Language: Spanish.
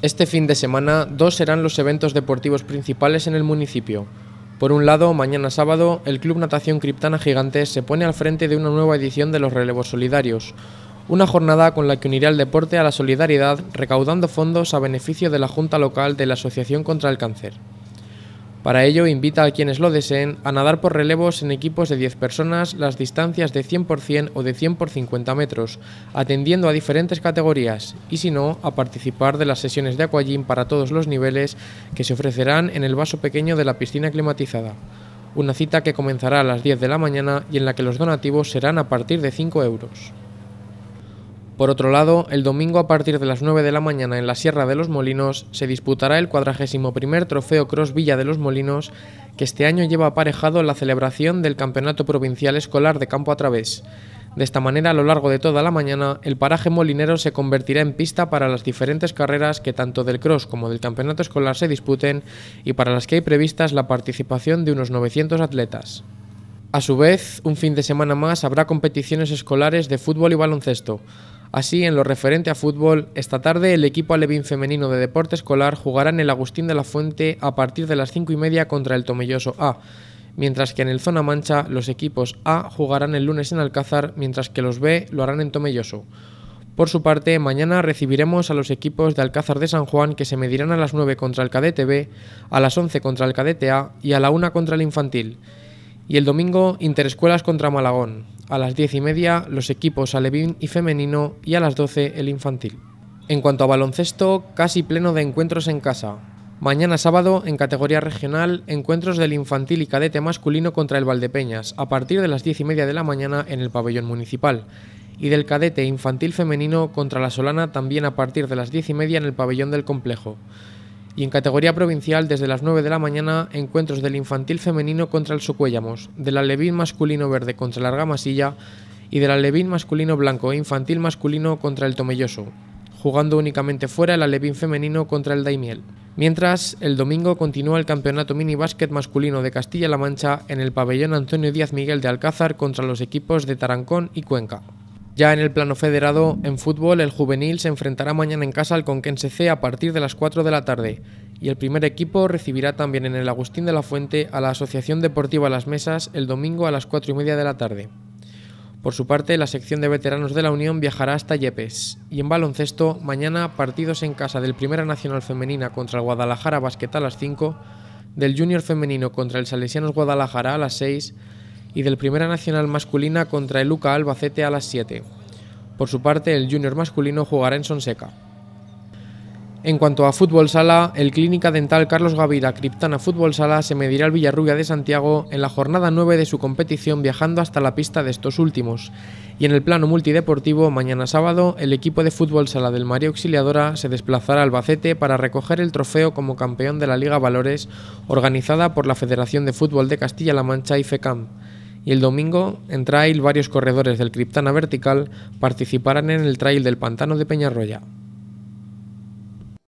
Este fin de semana, dos serán los eventos deportivos principales en el municipio. Por un lado, mañana sábado, el Club Natación Criptana Gigantes se pone al frente de una nueva edición de los relevos solidarios, una jornada con la que unirá el deporte a la solidaridad, recaudando fondos a beneficio de la Junta Local de la Asociación contra el Cáncer. Para ello invita a quienes lo deseen a nadar por relevos en equipos de 10 personas las distancias de 100 o de 100 por 50 metros, atendiendo a diferentes categorías, y si no, a participar de las sesiones de aquagym para todos los niveles que se ofrecerán en el vaso pequeño de la piscina climatizada. Una cita que comenzará a las 10 de la mañana y en la que los donativos serán a partir de 5 euros. Por otro lado, el domingo a partir de las 9 de la mañana en la Sierra de los Molinos se disputará el 41 Trofeo Cross Villa de los Molinos, que este año lleva aparejado la celebración del Campeonato Provincial Escolar de Campo a Través. De esta manera, a lo largo de toda la mañana, el paraje molinero se convertirá en pista para las diferentes carreras que tanto del cross como del campeonato escolar se disputen y para las que hay previstas la participación de unos 900 atletas. A su vez, un fin de semana más habrá competiciones escolares de fútbol y baloncesto. Así, en lo referente a fútbol, esta tarde el equipo alevín femenino de deporte escolar jugará en el Agustín de la Fuente a partir de las 5 y media contra el Tomelloso A, mientras que en el Zona Mancha los equipos A jugarán el lunes en Alcázar, mientras que los B lo harán en Tomelloso. Por su parte, mañana recibiremos a los equipos de Alcázar de San Juan que se medirán a las 9 contra el Cadete B, a las 11 contra el Cadete A y a la 1 contra el Infantil. Y el domingo, Interescuelas contra Malagón. A las diez y media, los equipos alevín y femenino y a las 12 el infantil. En cuanto a baloncesto, casi pleno de encuentros en casa. Mañana sábado, en categoría regional, encuentros del infantil y cadete masculino contra el Valdepeñas, a partir de las 10 y media de la mañana en el pabellón municipal, y del cadete infantil femenino contra la Solana también a partir de las diez y media en el pabellón del complejo. Y en categoría provincial, desde las 9 de la mañana, encuentros del infantil femenino contra el Sucuellamos, del alevín masculino verde contra el Argamasilla y del alevín masculino blanco e infantil masculino contra el Tomelloso, jugando únicamente fuera el alevín femenino contra el Daimiel. Mientras, el domingo continúa el campeonato mini básquet masculino de Castilla-La Mancha en el pabellón Antonio Díaz Miguel de Alcázar contra los equipos de Tarancón y Cuenca. Ya en el plano federado, en fútbol, el juvenil se enfrentará mañana en casa al Conquense C a partir de las 4 de la tarde y el primer equipo recibirá también en el Agustín de la Fuente a la Asociación Deportiva Las Mesas el domingo a las 4 y media de la tarde. Por su parte, la sección de veteranos de la Unión viajará hasta Yepes. Y en baloncesto, mañana partidos en casa del Primera Nacional Femenina contra el Guadalajara Basquet a las 5, del Junior Femenino contra el Salesianos Guadalajara a las 6, y del Primera Nacional masculina contra el Luca Albacete a las 7. Por su parte, el Junior masculino jugará en Sonseca. En cuanto a fútbol sala, el Clínica Dental Carlos Gavira Criptana Fútbol Sala se medirá al Villarrubia de Santiago en la jornada 9 de su competición viajando hasta la pista de estos últimos. Y en el plano multideportivo, mañana sábado, el equipo de fútbol sala del María Auxiliadora se desplazará a Albacete para recoger el trofeo como campeón de la Liga Valores organizada por la Federación de Fútbol de Castilla-La Mancha y FECAM y el domingo en trail varios corredores del Criptana Vertical participarán en el trail del Pantano de Peñarroya.